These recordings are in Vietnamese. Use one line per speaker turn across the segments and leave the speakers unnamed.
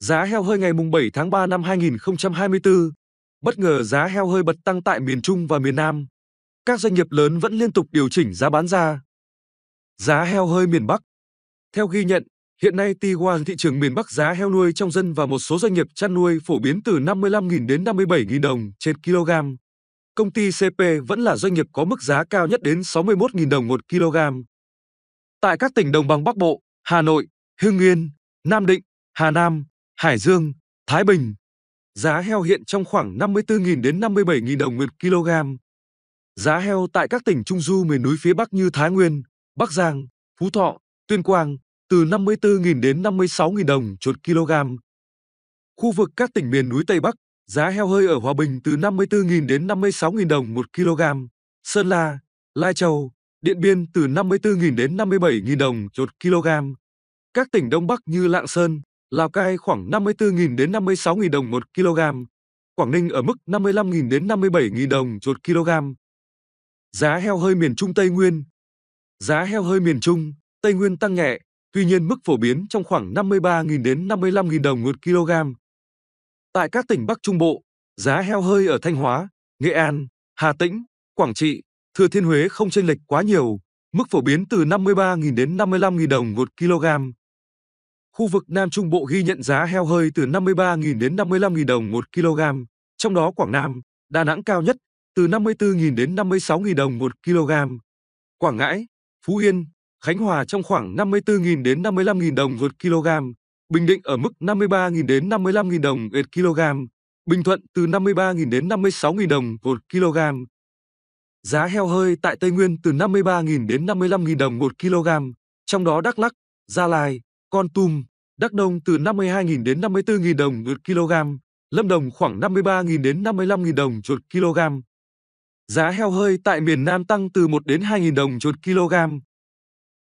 Giá heo hơi ngày mùng 7 tháng 3 năm 2024, bất ngờ giá heo hơi bật tăng tại miền Trung và miền Nam. Các doanh nghiệp lớn vẫn liên tục điều chỉnh giá bán ra. Giá heo hơi miền Bắc Theo ghi nhận, hiện nay Tiguan thị trường miền Bắc giá heo nuôi trong dân và một số doanh nghiệp chăn nuôi phổ biến từ 55.000 đến 57.000 đồng trên kg. Công ty CP vẫn là doanh nghiệp có mức giá cao nhất đến 61.000 đồng một kg. Tại các tỉnh đồng bằng Bắc Bộ, Hà Nội, Hưng Yên, Nam Định, Hà Nam, Hải Dương, Thái Bình. Giá heo hiện trong khoảng 54.000 đến 57.000 đồng một kg. Giá heo tại các tỉnh Trung Du miền núi phía Bắc như Thái Nguyên, Bắc Giang, Phú Thọ, Tuyên Quang từ 54.000 đến 56.000 đồng một kg. Khu vực các tỉnh miền núi Tây Bắc, giá heo hơi ở Hòa Bình từ 54.000 đến 56.000 đồng một kg. Sơn La, Lai Châu, Điện Biên từ 54.000 đến 57.000 đồng một kg. Các tỉnh Đông Bắc như Lạng Sơn, Lào Cai khoảng 54.000 đến 56.000 đồng 1 kg, Quảng Ninh ở mức 55.000 đến 57.000 đồng một kg. Giá heo hơi miền Trung Tây Nguyên Giá heo hơi miền Trung, Tây Nguyên tăng nhẹ, tuy nhiên mức phổ biến trong khoảng 53.000 đến 55.000 đồng một kg. Tại các tỉnh Bắc Trung Bộ, giá heo hơi ở Thanh Hóa, Nghệ An, Hà Tĩnh, Quảng Trị, Thừa Thiên Huế không chênh lệch quá nhiều, mức phổ biến từ 53.000 đến 55.000 đồng một kg. Khu vực Nam Trung Bộ ghi nhận giá heo hơi từ 53.000 đến 55.000 đồng 1 kg, trong đó Quảng Nam, Đà Nẵng cao nhất từ 54.000 đến 56.000 đồng 1 kg. Quảng Ngãi, Phú Yên, Khánh Hòa trong khoảng 54.000 đến 55.000 đồng 1 kg, Bình Định ở mức 53.000 đến 55.000 đồng 1 kg, Bình Thuận từ 53.000 đến 56.000 đồng 1 kg. Giá heo hơi tại Tây Nguyên từ 53.000 đến 55.000 đồng 1 kg, trong đó Đắk Lắk, Gia Lai, con Tum, Đắk Nông từ 52.000 đến 54.000 đồng một kg, Lâm Đồng khoảng 53.000 đến 55.000 đồng một kg. Giá heo hơi tại miền Nam tăng từ 1 đến 2.000 đồng một kg.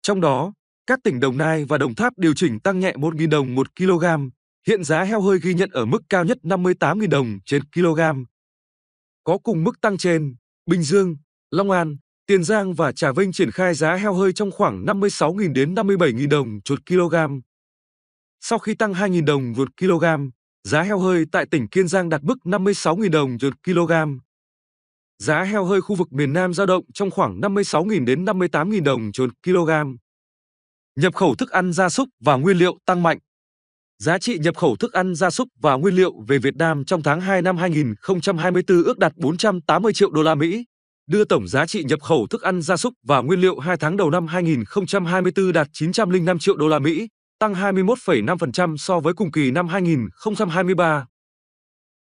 Trong đó, các tỉnh Đồng Nai và Đồng Tháp điều chỉnh tăng nhẹ 1.000 đồng một kg. Hiện giá heo hơi ghi nhận ở mức cao nhất 58.000 đồng trên kg. Có cùng mức tăng trên, Bình Dương, Long An, Tiền Giang và Trà Vinh triển khai giá heo hơi trong khoảng 56.000 đến 57.000 đồng chuột kg. Sau khi tăng 2.000 đồng chuột kg, giá heo hơi tại tỉnh Kiên Giang đạt mức 56.000 đồng chuột kg. Giá heo hơi khu vực miền Nam dao động trong khoảng 56.000 đến 58.000 đồng chuột kg. Nhập khẩu thức ăn gia súc và nguyên liệu tăng mạnh. Giá trị nhập khẩu thức ăn gia súc và nguyên liệu về Việt Nam trong tháng 2 năm 2024 ước đạt 480 triệu đô la Mỹ, đưa tổng giá trị nhập khẩu thức ăn gia súc và nguyên liệu 2 tháng đầu năm 2024 đạt 905 triệu đô la Mỹ, tăng 21,5% so với cùng kỳ năm 2023.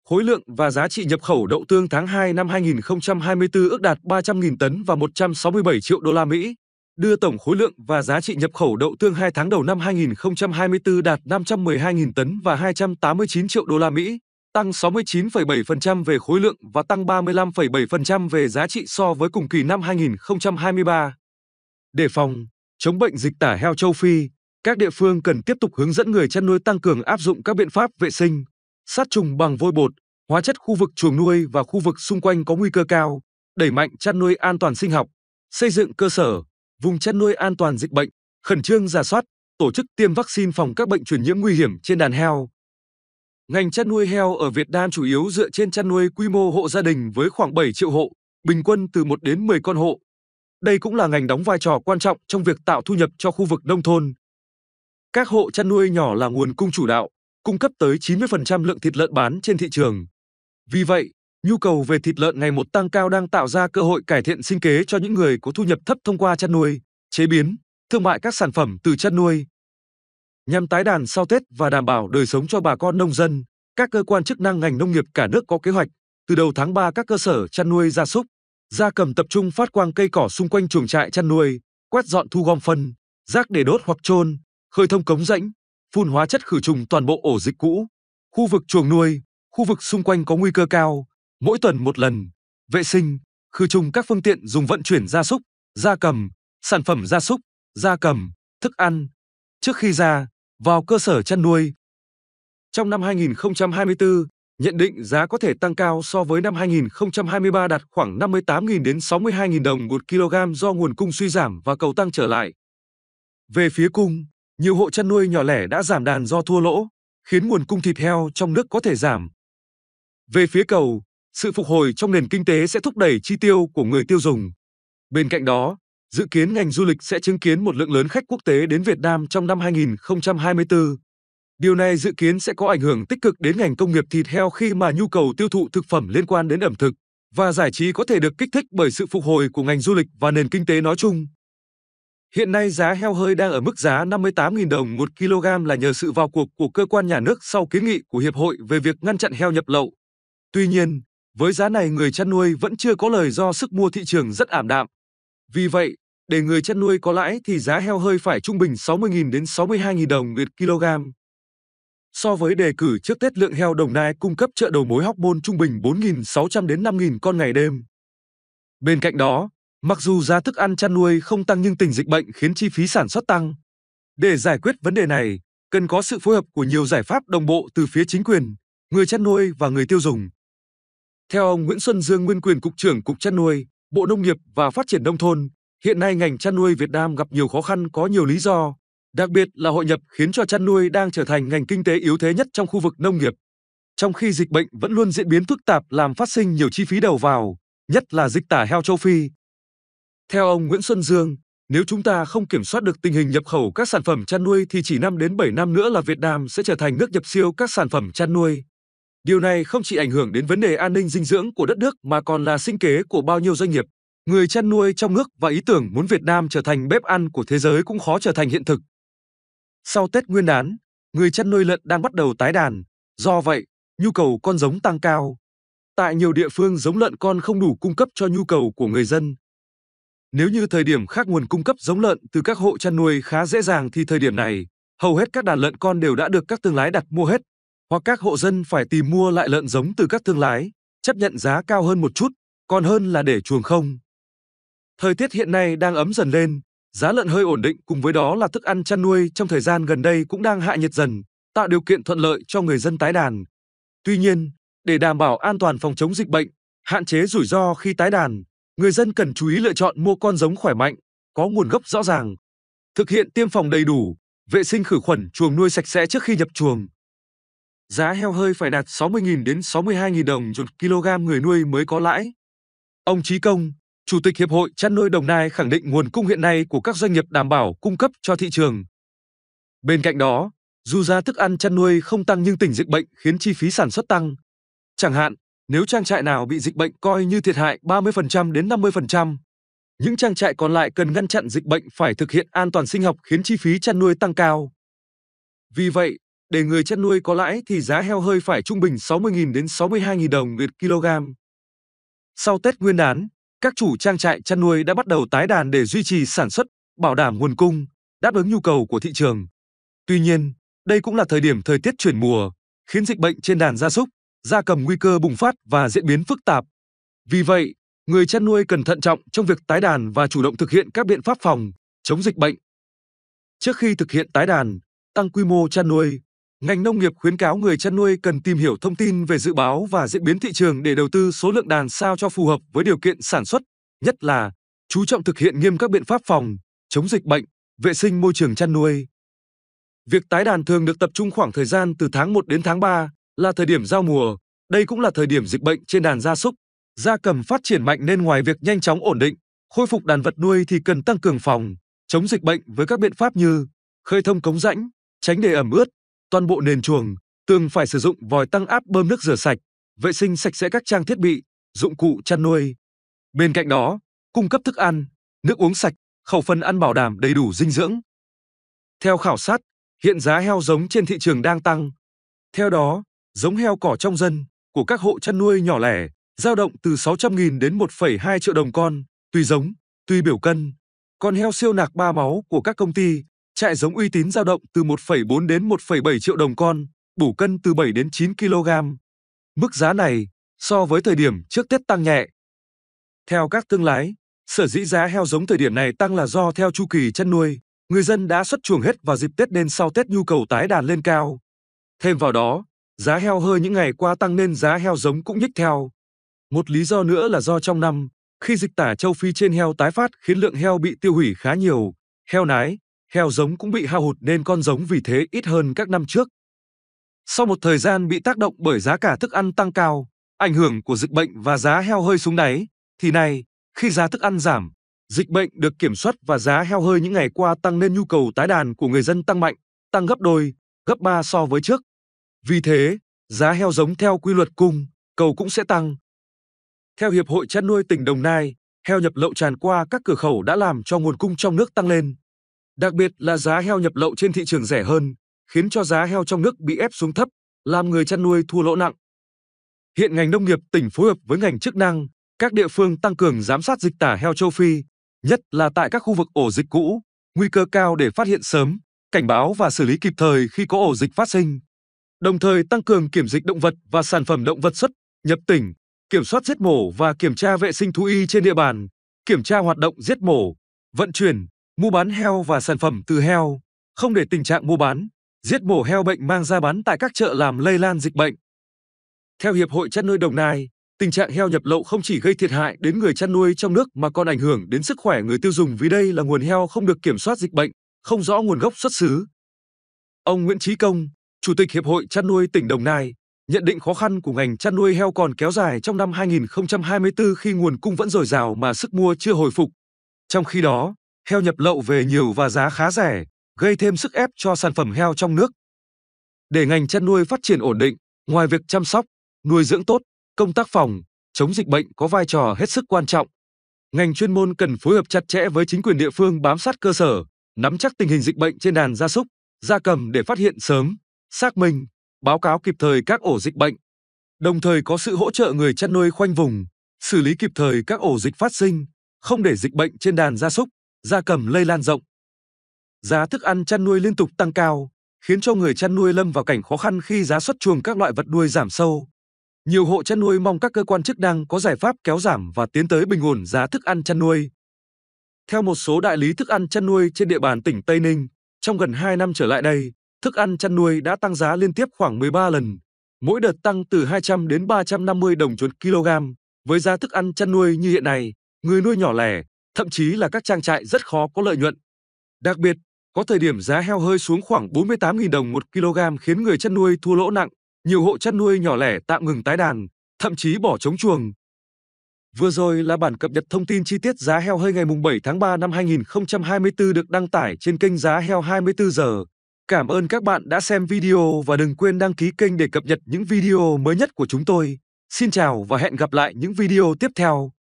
Khối lượng và giá trị nhập khẩu đậu tương tháng 2 năm 2024 ước đạt 300.000 tấn và 167 triệu đô la Mỹ, đưa tổng khối lượng và giá trị nhập khẩu đậu tương 2 tháng đầu năm 2024 đạt 512.000 tấn và 289 triệu đô la Mỹ tăng 69,7% về khối lượng và tăng 35,7% về giá trị so với cùng kỳ năm 2023. đề phòng, chống bệnh dịch tả heo châu Phi, các địa phương cần tiếp tục hướng dẫn người chăn nuôi tăng cường áp dụng các biện pháp vệ sinh, sát trùng bằng vôi bột, hóa chất khu vực chuồng nuôi và khu vực xung quanh có nguy cơ cao, đẩy mạnh chăn nuôi an toàn sinh học, xây dựng cơ sở, vùng chăn nuôi an toàn dịch bệnh, khẩn trương giả soát, tổ chức tiêm vaccine phòng các bệnh truyền nhiễm nguy hiểm trên đàn heo, Ngành chăn nuôi heo ở Việt Nam chủ yếu dựa trên chăn nuôi quy mô hộ gia đình với khoảng 7 triệu hộ, bình quân từ 1 đến 10 con hộ. Đây cũng là ngành đóng vai trò quan trọng trong việc tạo thu nhập cho khu vực nông thôn. Các hộ chăn nuôi nhỏ là nguồn cung chủ đạo, cung cấp tới 90% lượng thịt lợn bán trên thị trường. Vì vậy, nhu cầu về thịt lợn ngày một tăng cao đang tạo ra cơ hội cải thiện sinh kế cho những người có thu nhập thấp thông qua chăn nuôi, chế biến, thương mại các sản phẩm từ chăn nuôi. Nhằm tái đàn sau Tết và đảm bảo đời sống cho bà con nông dân, các cơ quan chức năng ngành nông nghiệp cả nước có kế hoạch từ đầu tháng 3 các cơ sở chăn nuôi gia súc, gia cầm tập trung phát quang cây cỏ xung quanh chuồng trại chăn nuôi, quét dọn thu gom phân, rác để đốt hoặc chôn, khơi thông cống rãnh, phun hóa chất khử trùng toàn bộ ổ dịch cũ. Khu vực chuồng nuôi, khu vực xung quanh có nguy cơ cao, mỗi tuần một lần, vệ sinh, khử trùng các phương tiện dùng vận chuyển gia súc, gia cầm, sản phẩm gia súc, gia cầm, thức ăn. Trước khi ra, vào cơ sở chăn nuôi. Trong năm 2024, nhận định giá có thể tăng cao so với năm 2023 đạt khoảng 58.000 đến 62.000 đồng một kg do nguồn cung suy giảm và cầu tăng trở lại. Về phía cung, nhiều hộ chăn nuôi nhỏ lẻ đã giảm đàn do thua lỗ, khiến nguồn cung thịt heo trong nước có thể giảm. Về phía cầu, sự phục hồi trong nền kinh tế sẽ thúc đẩy chi tiêu của người tiêu dùng. Bên cạnh đó, Dự kiến ngành du lịch sẽ chứng kiến một lượng lớn khách quốc tế đến Việt Nam trong năm 2024. Điều này dự kiến sẽ có ảnh hưởng tích cực đến ngành công nghiệp thịt heo khi mà nhu cầu tiêu thụ thực phẩm liên quan đến ẩm thực và giải trí có thể được kích thích bởi sự phục hồi của ngành du lịch và nền kinh tế nói chung. Hiện nay giá heo hơi đang ở mức giá 58.000 đồng 1 kg là nhờ sự vào cuộc của cơ quan nhà nước sau kiến nghị của Hiệp hội về việc ngăn chặn heo nhập lậu. Tuy nhiên, với giá này người chăn nuôi vẫn chưa có lời do sức mua thị trường rất ảm đạm. Vì vậy, để người chăn nuôi có lãi thì giá heo hơi phải trung bình 60.000 đến 62.000 đồng một kg. So với đề cử trước Tết lượng heo Đồng Nai cung cấp chợ đầu mối Hóc Môn trung bình 4.600 đến 5.000 con ngày đêm. Bên cạnh đó, mặc dù giá thức ăn chăn nuôi không tăng nhưng tình dịch bệnh khiến chi phí sản xuất tăng. Để giải quyết vấn đề này, cần có sự phối hợp của nhiều giải pháp đồng bộ từ phía chính quyền, người chăn nuôi và người tiêu dùng. Theo ông Nguyễn Xuân Dương, nguyên quyền cục trưởng Cục chăn nuôi, Bộ Nông nghiệp và Phát triển Nông thôn, hiện nay ngành chăn nuôi Việt Nam gặp nhiều khó khăn có nhiều lý do, đặc biệt là hội nhập khiến cho chăn nuôi đang trở thành ngành kinh tế yếu thế nhất trong khu vực nông nghiệp. Trong khi dịch bệnh vẫn luôn diễn biến phức tạp làm phát sinh nhiều chi phí đầu vào, nhất là dịch tả heo châu Phi. Theo ông Nguyễn Xuân Dương, nếu chúng ta không kiểm soát được tình hình nhập khẩu các sản phẩm chăn nuôi thì chỉ 5 đến 7 năm nữa là Việt Nam sẽ trở thành nước nhập siêu các sản phẩm chăn nuôi. Điều này không chỉ ảnh hưởng đến vấn đề an ninh dinh dưỡng của đất nước mà còn là sinh kế của bao nhiêu doanh nghiệp. Người chăn nuôi trong nước và ý tưởng muốn Việt Nam trở thành bếp ăn của thế giới cũng khó trở thành hiện thực. Sau Tết Nguyên đán, người chăn nuôi lợn đang bắt đầu tái đàn, do vậy, nhu cầu con giống tăng cao. Tại nhiều địa phương giống lợn con không đủ cung cấp cho nhu cầu của người dân. Nếu như thời điểm khác nguồn cung cấp giống lợn từ các hộ chăn nuôi khá dễ dàng thì thời điểm này, hầu hết các đàn lợn con đều đã được các thương lái đặt mua hết hoặc các hộ dân phải tìm mua lại lợn giống từ các thương lái, chấp nhận giá cao hơn một chút, còn hơn là để chuồng không. Thời tiết hiện nay đang ấm dần lên, giá lợn hơi ổn định cùng với đó là thức ăn chăn nuôi trong thời gian gần đây cũng đang hạ nhiệt dần, tạo điều kiện thuận lợi cho người dân tái đàn. Tuy nhiên, để đảm bảo an toàn phòng chống dịch bệnh, hạn chế rủi ro khi tái đàn, người dân cần chú ý lựa chọn mua con giống khỏe mạnh, có nguồn gốc rõ ràng, thực hiện tiêm phòng đầy đủ, vệ sinh khử khuẩn chuồng nuôi sạch sẽ trước khi nhập chuồng, giá heo hơi phải đạt 60.000 đến 62.000 đồng một kg người nuôi mới có lãi. Ông Chí Công, Chủ tịch Hiệp hội Chăn nuôi Đồng Nai khẳng định nguồn cung hiện nay của các doanh nghiệp đảm bảo cung cấp cho thị trường. Bên cạnh đó, dù giá thức ăn chăn nuôi không tăng nhưng tình dịch bệnh khiến chi phí sản xuất tăng. Chẳng hạn, nếu trang trại nào bị dịch bệnh coi như thiệt hại 30% đến 50%. Những trang trại còn lại cần ngăn chặn dịch bệnh phải thực hiện an toàn sinh học khiến chi phí chăn nuôi tăng cao. Vì vậy, để người chăn nuôi có lãi thì giá heo hơi phải trung bình 60.000 đến 62.000 đồng một kg. Sau Tết Nguyên đán, các chủ trang trại chăn nuôi đã bắt đầu tái đàn để duy trì sản xuất, bảo đảm nguồn cung, đáp ứng nhu cầu của thị trường. Tuy nhiên, đây cũng là thời điểm thời tiết chuyển mùa, khiến dịch bệnh trên đàn gia súc, gia cầm nguy cơ bùng phát và diễn biến phức tạp. Vì vậy, người chăn nuôi cần thận trọng trong việc tái đàn và chủ động thực hiện các biện pháp phòng chống dịch bệnh. Trước khi thực hiện tái đàn, tăng quy mô chăn nuôi, Ngành nông nghiệp khuyến cáo người chăn nuôi cần tìm hiểu thông tin về dự báo và diễn biến thị trường để đầu tư số lượng đàn sao cho phù hợp với điều kiện sản xuất, nhất là chú trọng thực hiện nghiêm các biện pháp phòng, chống dịch bệnh, vệ sinh môi trường chăn nuôi. Việc tái đàn thường được tập trung khoảng thời gian từ tháng 1 đến tháng 3 là thời điểm giao mùa, đây cũng là thời điểm dịch bệnh trên đàn gia súc, gia cầm phát triển mạnh nên ngoài việc nhanh chóng ổn định, khôi phục đàn vật nuôi thì cần tăng cường phòng, chống dịch bệnh với các biện pháp như khơi thông cống rãnh, tránh để ẩm ướt, Toàn bộ nền chuồng, tường phải sử dụng vòi tăng áp bơm nước rửa sạch, vệ sinh sạch sẽ các trang thiết bị, dụng cụ chăn nuôi. Bên cạnh đó, cung cấp thức ăn, nước uống sạch, khẩu phần ăn bảo đảm đầy đủ dinh dưỡng. Theo khảo sát, hiện giá heo giống trên thị trường đang tăng. Theo đó, giống heo cỏ trong dân của các hộ chăn nuôi nhỏ lẻ dao động từ 600.000 đến 1,2 triệu đồng con, tùy giống, tùy biểu cân. Còn heo siêu nạc ba máu của các công ty Trại giống uy tín dao động từ 1,4 đến 1,7 triệu đồng con, bủ cân từ 7 đến 9 kg. Mức giá này so với thời điểm trước Tết tăng nhẹ. Theo các thương lái, sở dĩ giá heo giống thời điểm này tăng là do theo chu kỳ chăn nuôi, người dân đã xuất chuồng hết vào dịp Tết nên sau Tết nhu cầu tái đàn lên cao. Thêm vào đó, giá heo hơi những ngày qua tăng nên giá heo giống cũng nhích theo. Một lý do nữa là do trong năm, khi dịch tả châu Phi trên heo tái phát khiến lượng heo bị tiêu hủy khá nhiều, heo nái, heo giống cũng bị hao hụt nên con giống vì thế ít hơn các năm trước. Sau một thời gian bị tác động bởi giá cả thức ăn tăng cao, ảnh hưởng của dịch bệnh và giá heo hơi xuống đáy, thì nay, khi giá thức ăn giảm, dịch bệnh được kiểm soát và giá heo hơi những ngày qua tăng nên nhu cầu tái đàn của người dân tăng mạnh, tăng gấp đôi, gấp ba so với trước. Vì thế, giá heo giống theo quy luật cung, cầu cũng sẽ tăng. Theo Hiệp hội chăn nuôi tỉnh Đồng Nai, heo nhập lậu tràn qua các cửa khẩu đã làm cho nguồn cung trong nước tăng lên. Đặc biệt là giá heo nhập lậu trên thị trường rẻ hơn, khiến cho giá heo trong nước bị ép xuống thấp, làm người chăn nuôi thua lỗ nặng. Hiện ngành nông nghiệp tỉnh phối hợp với ngành chức năng, các địa phương tăng cường giám sát dịch tả heo châu Phi, nhất là tại các khu vực ổ dịch cũ, nguy cơ cao để phát hiện sớm, cảnh báo và xử lý kịp thời khi có ổ dịch phát sinh. Đồng thời tăng cường kiểm dịch động vật và sản phẩm động vật xuất nhập tỉnh, kiểm soát giết mổ và kiểm tra vệ sinh thú y trên địa bàn, kiểm tra hoạt động giết mổ, vận chuyển, mua bán heo và sản phẩm từ heo, không để tình trạng mua bán, giết mổ heo bệnh mang ra bán tại các chợ làm lây lan dịch bệnh. Theo Hiệp hội chăn nuôi Đồng Nai, tình trạng heo nhập lậu không chỉ gây thiệt hại đến người chăn nuôi trong nước mà còn ảnh hưởng đến sức khỏe người tiêu dùng vì đây là nguồn heo không được kiểm soát dịch bệnh, không rõ nguồn gốc xuất xứ. Ông Nguyễn Chí Công, Chủ tịch Hiệp hội chăn nuôi tỉnh Đồng Nai, nhận định khó khăn của ngành chăn nuôi heo còn kéo dài trong năm 2024 khi nguồn cung vẫn dồi dào mà sức mua chưa hồi phục. Trong khi đó, heo nhập lậu về nhiều và giá khá rẻ, gây thêm sức ép cho sản phẩm heo trong nước. Để ngành chăn nuôi phát triển ổn định, ngoài việc chăm sóc, nuôi dưỡng tốt, công tác phòng, chống dịch bệnh có vai trò hết sức quan trọng. Ngành chuyên môn cần phối hợp chặt chẽ với chính quyền địa phương bám sát cơ sở, nắm chắc tình hình dịch bệnh trên đàn gia súc, gia cầm để phát hiện sớm, xác minh, báo cáo kịp thời các ổ dịch bệnh. Đồng thời có sự hỗ trợ người chăn nuôi khoanh vùng, xử lý kịp thời các ổ dịch phát sinh, không để dịch bệnh trên đàn gia súc, gia cầm lây lan rộng. Giá thức ăn chăn nuôi liên tục tăng cao, khiến cho người chăn nuôi lâm vào cảnh khó khăn khi giá xuất chuồng các loại vật nuôi giảm sâu. Nhiều hộ chăn nuôi mong các cơ quan chức năng có giải pháp kéo giảm và tiến tới bình ổn giá thức ăn chăn nuôi. Theo một số đại lý thức ăn chăn nuôi trên địa bàn tỉnh Tây Ninh, trong gần 2 năm trở lại đây, thức ăn chăn nuôi đã tăng giá liên tiếp khoảng 13 lần, mỗi đợt tăng từ 200 đến 350 đồng một kg. Với giá thức ăn chăn nuôi như hiện nay, người nuôi nhỏ lẻ, thậm chí là các trang trại rất khó có lợi nhuận. Đặc biệt, có thời điểm giá heo hơi xuống khoảng 48.000 đồng một kg khiến người chăn nuôi thua lỗ nặng, nhiều hộ chăn nuôi nhỏ lẻ tạm ngừng tái đàn, thậm chí bỏ trống chuồng. Vừa rồi là bản cập nhật thông tin chi tiết giá heo hơi ngày 7 tháng 3 năm 2024 được đăng tải trên kênh Giá Heo 24 giờ. Cảm ơn các bạn đã xem video và đừng quên đăng ký kênh để cập nhật những video mới nhất của chúng tôi. Xin chào và hẹn gặp lại những video tiếp theo.